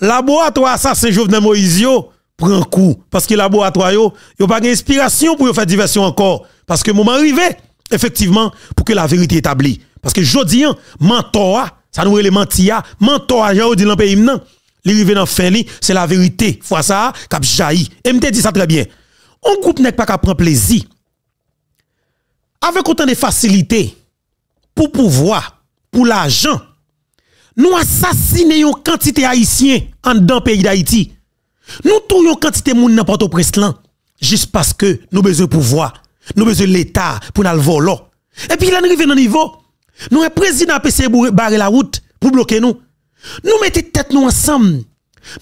laboratoire assassin Jovenel Moïse prend coup parce que laboratoire yo a pas d'inspiration pour faire diversion encore parce que moment arrivé effectivement pour que la vérité établie parce que dis, hein, mentor ça nous les menti, hein. mentor, j'ai dit dans pays non l'arrivée dans fin c'est la vérité fois ça cap jaillit et me dit ça très bien Un groupe n'est pas qu'à prendre plaisir avec autant de facilité pour pouvoir pour l'argent nous assassinons une quantité haïtien en dans pays d'Haïti. Nous une quantité monde dans le pays. juste parce que nous avons besoin de pouvoir, nous besoin l'état pour nous voler. Et puis là nous arrivons dans niveau. Nous un président PC barrer la route pour bloquer nous. Nous mettons tête nous ensemble.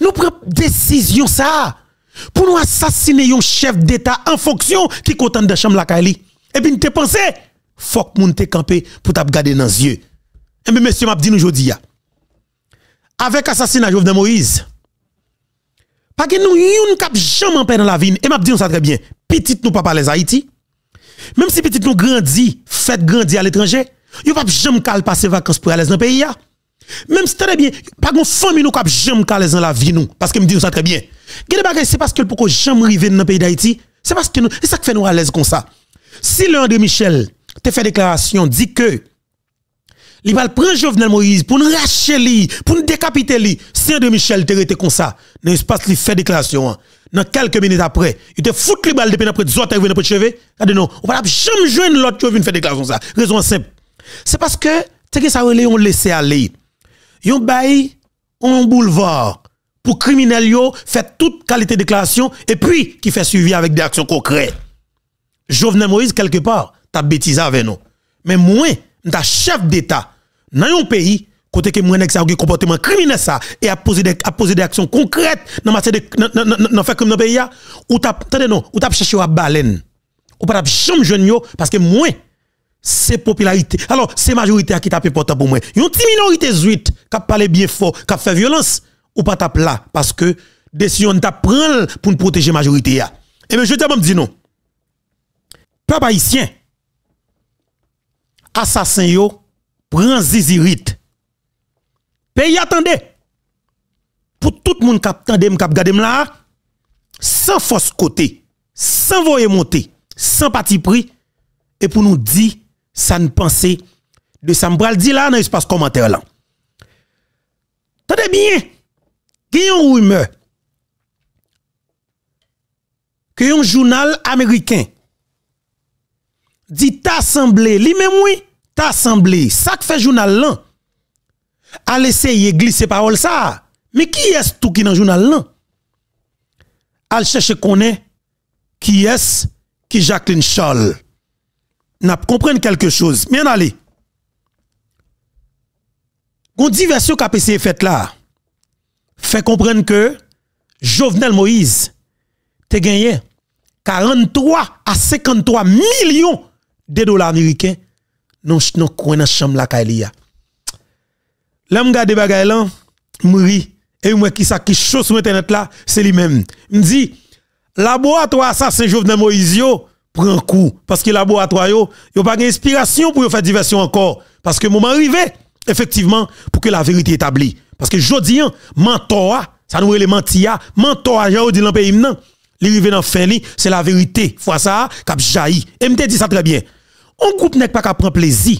Nous prenons décision ça pour nous assassiner un chef d'état en fonction qui content de chambre la Kali. Et puis nous pensons faut que nous camper pour nous garder dans les yeux. Et bien, monsieur m'a dit nous aujourd'hui avec de Jovenel Moïse. Pas que nous yon cap jamais paix dans la vie et m'a dit ça très bien. Petite nous pas parler Haïti. Même si petite nous grandit, fait grandir à l'étranger, yon pas jamais kal passer vacances pour aller dans le pays Même si très bien, pas qu'on famille nous cap jamais cal dans la vie nous parce que me dit ça très bien. Quel c'est parce que pourquoi jamais arriver dans le pays d'Haïti, c'est parce que nous c'est ça qui fait nous à l'aise comme ça. Si de Michel te fait déclaration dit que il va prendre Jovenel Moïse pour nous racher pour nous décapiter lui. Saint de Michel te était comme ça. Dans l'espace, il fait déclaration. Dans hein. quelques minutes après, il te fout les balles depuis après de heures, il vient de Regardez non, on va jamais joindre l'autre qui vient faire déclaration ça. Raison simple. C'est parce que, tu sais ça, on laissé aller. Yon bail, on boulevard pour criminels yo fait toute qualité de déclaration et puis qui fait suivi avec des actions concrètes. Jovenel Moïse quelque part, t'as bêtisé avec nous. Mais moins un chef d'État dans un pays côté que moi j'ai un comportement criminel ça et a posé des a posé des actions concrètes dans matière de dans fait comme dans pays ou t'a attendez non ou t'as cherché à baleine ou pas jambe jeune parce que moi c'est popularité alors c'est majorité qui t'a important pour moi une petite minorité zuite qui parle bien fort qui fait violence ou pas t'as là parce que décision t'a prendre pour protéger majorité et eh bien je dis non pas haïtien assassin yo prend zizirite. Pays attendez. Pour tout le monde qui attendait, qui gade là, sans force côté, sans voyer monter, sans parti pris, et pour nous dire, ça ne de ça me dit là dans l'espace commentaire là. Tenez bien, a une rumeur que un journal américain dit t'assemblé lui même oui, t'assemblée, ça que fait journal là. À essayer glisser parole ça. Mais qui est-ce tout qui dans journal là? Al chercher connaît qui est ce qui Jacqueline Charles. N'a comprendre quelque chose. Bien allez. Gon diversion qu'a essayé fait là. Fait comprendre que Jovenel Moïse te gagné 43 à 53 millions des dollars américains non non coin dans chambre la Kailia. Là me garder bagay là, mri et moi qui ça qui chaud sur internet là, c'est lui-même. Me dit laboratoire assassin Jovenel Moïse prend coup parce que laboratoire yo, yo pas d'inspiration pour faire diversion encore parce que moment arrivé effectivement pour que la vérité établie parce que jodi hein, mentor ça nous est mentia hein. mentor j'ai dit dans pays non l'arrivée dans fin c'est la vérité fois ça cap jaillit et me dit ça très bien un groupe n'est pas qu'à prendre plaisir.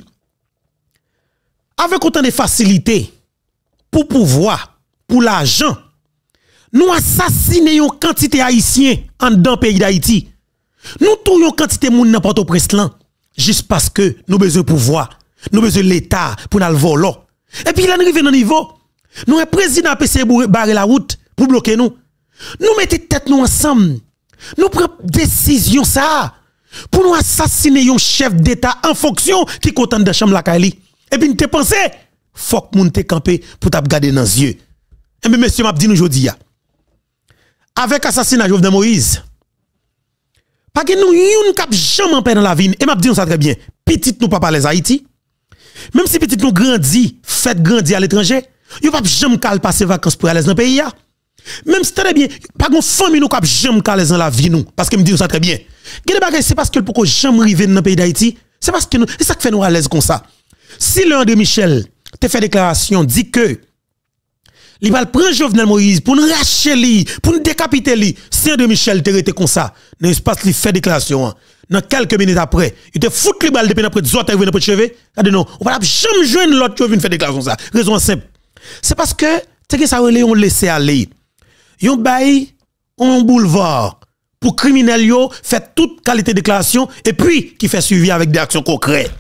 Avec autant de facilité, pour pouvoir, pour l'argent, nous assassiner une quantité haïtien en dans pays d'Haïti. Nous une quantité monde n'importe au là juste parce que nous besoin pouvoir, nous besoin l'état pour nous voler. Et puis là nous arrivons dans niveau, nous un président PC barrer la route pour bloquer nous. Nous mettons tête nous ensemble. Nous prenons décision ça pour nous assassiner un chef d'État en fonction qui content de chambre la Kali. Et puis nous te pensé, faut que nous te camper pour nous garder dans les yeux. Et bien, monsieur m'a dit nous aujourd'hui, avec assassinat Jovenel Moïse, pas que nous yon cap jamais en paix dans la vie. Et m'a dit nous ça très bien. petit nous pas à Haïti. Même si petit nous grandit, fait grandir à l'étranger, yon pas jamais passer vacances pour aller dans le pays. Même si très bien, pas qu'on famille nous cap jamais calé dans la vie nous parce que me dit ça très bien. c'est parce que pourquoi jamais arrivé dans le pays d'Haïti, c'est parce que nous, c'est ça qui fait nous à l'aise comme ça. Si l'un de Michel te fait déclaration dit que il va prendre Jovenel Moïse pour nous racher pour nous décapiter lui. Si de Michel te été comme ça, dans l'espace il fait déclaration hein. dans quelques minutes après, il te fout le balles depuis après tu autres le Regardez non, on va jamais joindre l'autre qui vient faire déclaration ça. Raison simple. C'est parce que c'est que ça on laisser aller yon bail un boulevard pour criminels yo fait toute qualité de déclaration et puis qui fait suivi avec des actions concrètes.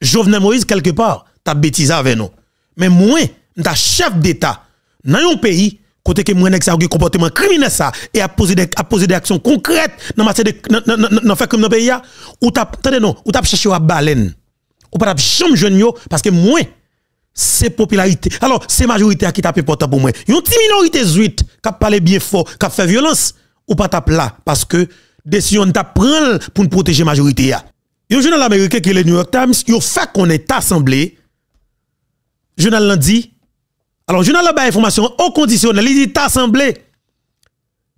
Jovenel Moïse quelque part t'a bêtisé avec nous. Mais moi, suis chef d'état dans un pays côté que moi n'ai un comportement criminel ça et a posé des a posé des actions concrètes dans ma de dans fait comme dans pays ou t'ap attendez non, ou t'a cherché à baleine. Ou pas jamais jeune yo parce que moi c'est popularité. Alors, c'est majorité qui tape il pour moi. Yon petite minorité zuite qui parlé bien fort, qui fait violence, ou pas tape là, parce que décision t'a prendre pour protéger majorité. Yon journal américain qui est le New York Times, yon fait qu'on est assemblé. Journal lundi. Alors, journal l'a bas information au conditionnel, il dit assemblé.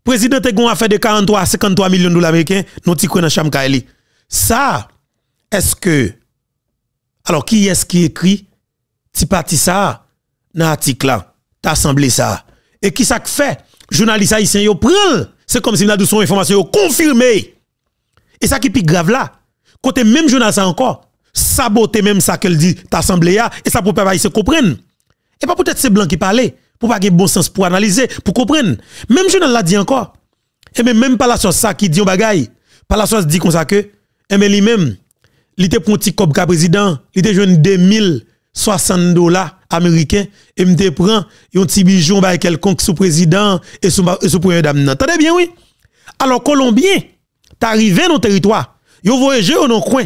Président a fait de 43 à 53 millions de dollars américains, nous t'y dans chambre Ça, est-ce que. Alors, qui est-ce qui écrit? petit parti ça dans l'article. là t'as assemblé ça et qui ça fait journaliste haïtien yo prend c'est comme si nous son information confirmé et ça qui est grave là côté même ça encore saboter même ça qu'elle dit t'as assemblé là et ça pour pas se comprendre et pas peut-être c'est blanc qui parle. pour pas bon sens pour analyser pour comprendre même journal l'a dit encore et même même pas la source, ça qui dit un bagaille pas la source dit comme ça que et même lui-même il était pour un petit cop président il était jeune 2000 60 dollars américains et me prend un petit bijou par quelconque sous président et sous sous premier dame. Attendez bien oui. Alors colombien t'arrivé dans territoire, yo voyager dans coin.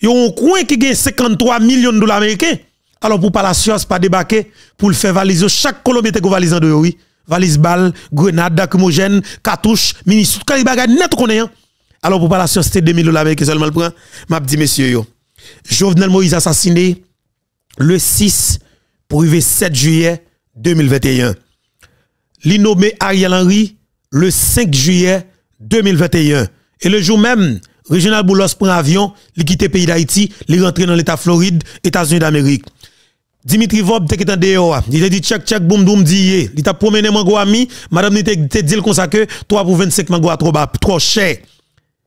Yo un coin qui gagne 53 millions de dollars américains. Alors pour pas la science pas débarquer pour le faire valiser chaque colombien te valise en de oui. Valise balle, grenade lacrymogène, cartouche, tout quand il bagage net qu'on est. Hein. Alors pour pas la science c'était 2000 dollars américains seulement le prend. M'a dit messieurs yo. Jovenel Moïse assassiné le 6 pour arriver 7 juillet 2021. L'innommé Ariel Henry le 5 juillet 2021. Et le jour même, Reginald Boulos prend avion, il quitte le pays d'Haïti, il rentre dans l'État Floride, États-Unis d'Amérique. Dimitri Vob te en dehors. Ah? Il a dit check check boum boum dié. Il a promené mon ami, madame a dit le ça que 3 pour 25 à trop trop cher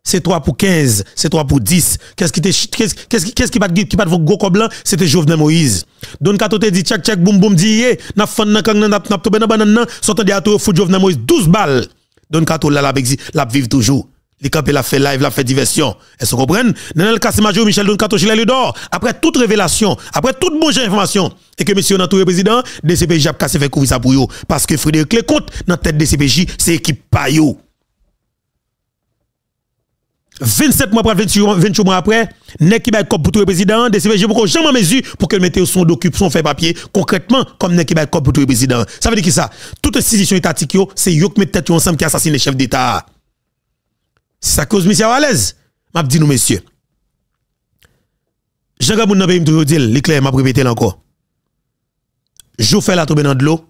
c'est 3 pour 15, c'est 3 pour 10. Qu'est-ce qui qu'est-ce qui qu'est-ce qui pas qui pas gros blanc, c'était Jovenel Moïse. Don Kato te dit check check boum boum dit n'a fan nan kang nan n'a na nan banane nan, sortant de ato fou Jovenel Moïse 12 balles. Don Kato là la bexi, la vive toujours. Les campé la fait live, la fait diversion. Est-ce que vous le Nenel Kassimajo, Michel Don Kato Chile d'or. Après toute révélation, après toute bonne information, et que monsieur Nantouré président, DCPJ a cassé fait couvrir ça pour Parce que Frédéric Lécote, dans tête DCPJ, c'est équipe Payot. 27 mois après, 28 mois après, nek qui cop pour tout le président, DCVG pour jamais mesure pour qu'elle mette son document, son fait papier, concrètement, comme nek qui pour tout le président. Ça veut dire qui ça, toute institution étatique, c'est yo qui met tête ensemble qui assassine les chefs d'État. C'est ça cause monsieur Walez. M'a dit nous, messieurs. Je Gaboun n'a pas toujours dit, l'éclair m'a répété encore. fait la la dans de l'eau,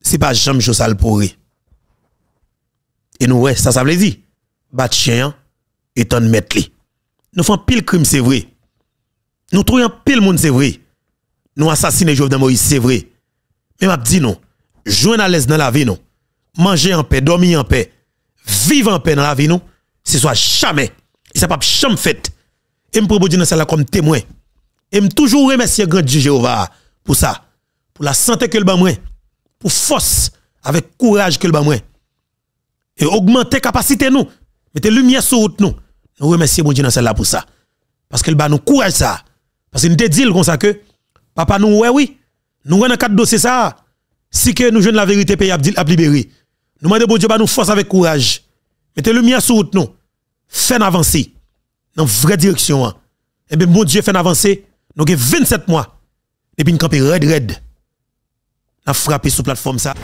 c'est pas Jean pour pourri. Et nous, ouais, ça, ça veut dire bat chien et t'en mettre Nous faisons pile crime, c'est vrai. Nous trouvons pile monde, c'est vrai. Nous assassinons Jovenel Moïse, c'est vrai. Mais m'a dit non, Jouer à l'aise dans la vie non, manger en paix, dormir en paix, vivre en paix dans la vie non, ce soit jamais. Et ça pas jamais fait. Et me propose dans comme témoin. Et me toujours remercier grand Dieu Jéhovah pour ça, pour la santé que le ban pour force avec courage que le ban et augmenter capacité nous Mettez lumière sur route nous. Nous remercions mon Dieu dans celle-là pour ça. Parce qu'elle va nous courage ça. Parce qu'il nous dit comme ça que papa nous ouais oui. Nous avons quatre dossiers ça. Si que nous jeunes la vérité pays à libérer. Nous demandons bon Dieu bah, nous force avec courage. Mettez lumière sur route nous. fait avancer dans la vraie direction. Et hein. eh bien mon Dieu fait avancer. Nous avons 27 mois depuis une campagne red red. Nous frappé sur plateforme ça.